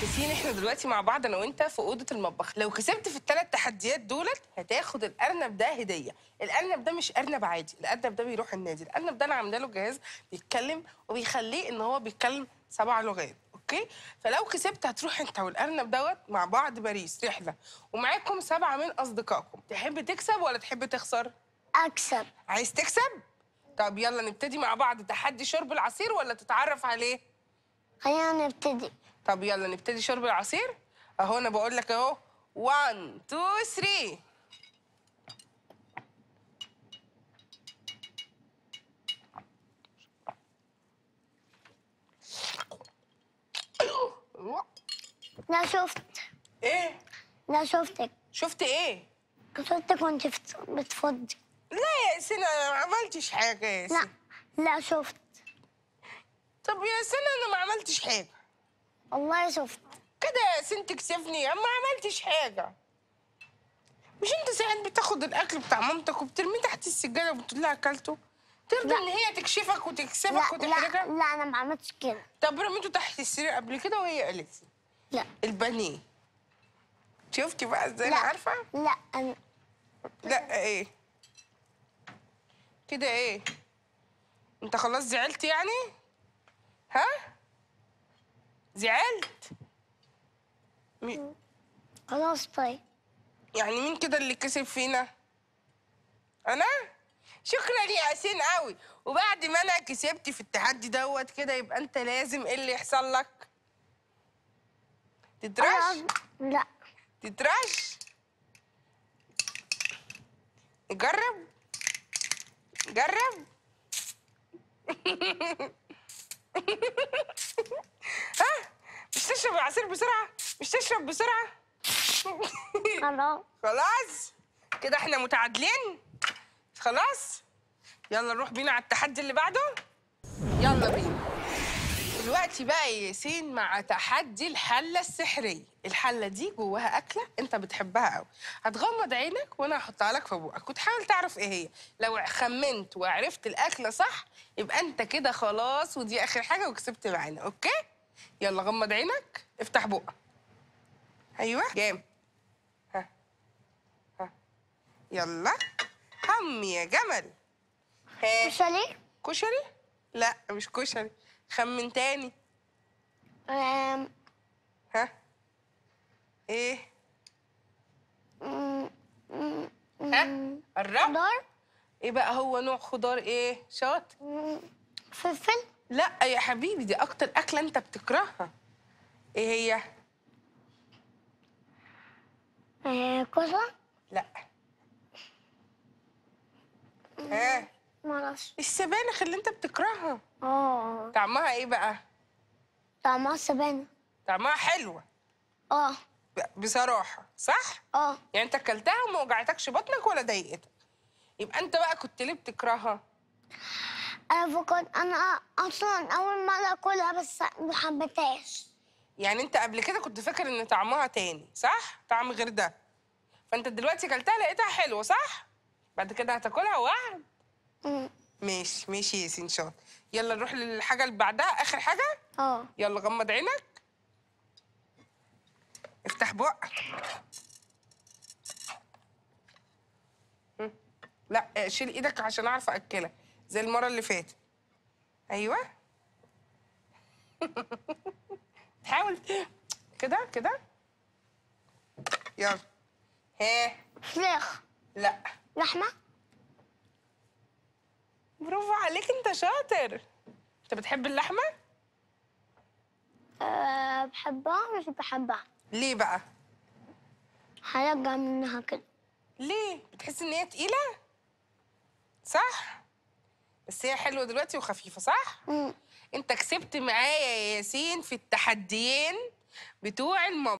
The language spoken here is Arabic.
متحدثين احنا دلوقتي مع بعض انا وانت في اوضه المطبخ لو كسبت في الثلاث تحديات دولت هتاخد الارنب ده هديه الارنب ده مش ارنب عادي الارنب ده بيروح النادي الارنب ده انا عامله له جهاز بيتكلم وبيخليه ان هو بيتكلم سبع لغات اوكي فلو كسبت هتروح انت والارنب دوت مع بعض باريس رحله ومعاكم سبعه من اصدقائكم تحب تكسب ولا تحب تخسر اكسب عايز تكسب طب يلا نبتدي مع بعض تحدي شرب العصير ولا تتعرف عليه خلينا نبتدي طب يلا نبتدي شرب العصير اهو انا بقول لك اهو 1 2 3 لا شفت ايه لا شفتك شفت ايه شفتك وانت بتفضي لا يا ياسين انا ما عملتش حاجه يا ياسين لا لا شفت طب يا سنة أنا ما عملتش حاجة والله شفت كده يا سنة تكسفني ما عملتش حاجة مش أنت ساعات بتاخد الأكل بتاع مامتك وبترميه تحت السجادة وبتقول لها أكلته؟ ترضى إن هي تكشفك وتكسفك وتحرجك؟ لا لا أنا ما عملتش كده طب رميته تحت السرير قبل كده وهي قالت لا البانيه شفتي بقى ازاي انا عارفه؟ لا أنا لا ايه؟ كده ايه؟ انت خلاص زعلت يعني؟ ها زعلت مين خلاص طيب يعني مين كده اللي كسب فينا انا شكرا يا ياسين قوي وبعد ما انا كسبت في التحدي دوت كده يبقى انت لازم ايه اللي يحصل لك تترش لا تترش جرب جرب ها مش تشرب العصير بسرعه مش تشرب بسرعه خلاص خلاص كده احنا متعادلين خلاص يلا نروح بينا على التحدي اللي بعده يلا بينا دلوقتي بقى ياسين مع تحدي الحله السحريه الحله دي جواها اكله انت بتحبها قوي هتغمض عينك وانا هحطها لك في بوقك وتحاول تعرف ايه هي لو خمنت وعرفت الاكله صح يبقى انت كده خلاص ودي اخر حاجه وكسبت معانا اوكي يلا غمض عينك افتح بوقك ايوه جام ها ها يلا هم يا جمل ها كشري كشري لا مش كشري خمن تاني أم... ها ايه ها الرب خضار ايه بقى هو نوع خضار ايه شاطر فلفل لا يا حبيبي دي اكتر اكله انت بتكرهها ايه هي كوسه لا ها بتكرهش السبانخ اللي انت بتكرهها اه طعمها ايه بقى؟ طعمها سبانخ طعمها حلوة اه بصراحة صح؟ اه يعني انت اكلتها وما وجعتكش بطنك ولا ضايقتك يبقى انت بقى كنت ليه بتكرهها؟ انا كنت انا اصلا اول مرة اكلها بس ما حبيتهاش يعني انت قبل كده كنت فاكر ان طعمها تاني صح؟ طعم غير ده فانت دلوقتي اكلتها لقيتها حلوة صح؟ بعد كده هتاكلها وعد؟ ماشي ماشي يا ياسين شاطر يلا نروح للحاجه اللي بعدها اخر حاجه اه يلا غمض عينك افتح بق لا شيل ايدك عشان اعرف اكلها زي المره اللي فاتت ايوه تحاول كده كده يلا ها فراخ لا لحمه برافو عليك انت شاطر انت بتحب اللحمه أه بحبها مش بحبها ليه بقى هرجع منها كده ليه بتحس ان هي تقيله صح بس هي حلوه دلوقتي وخفيفه صح مم. انت كسبت معايا يا ياسين في التحديين بتوع الماما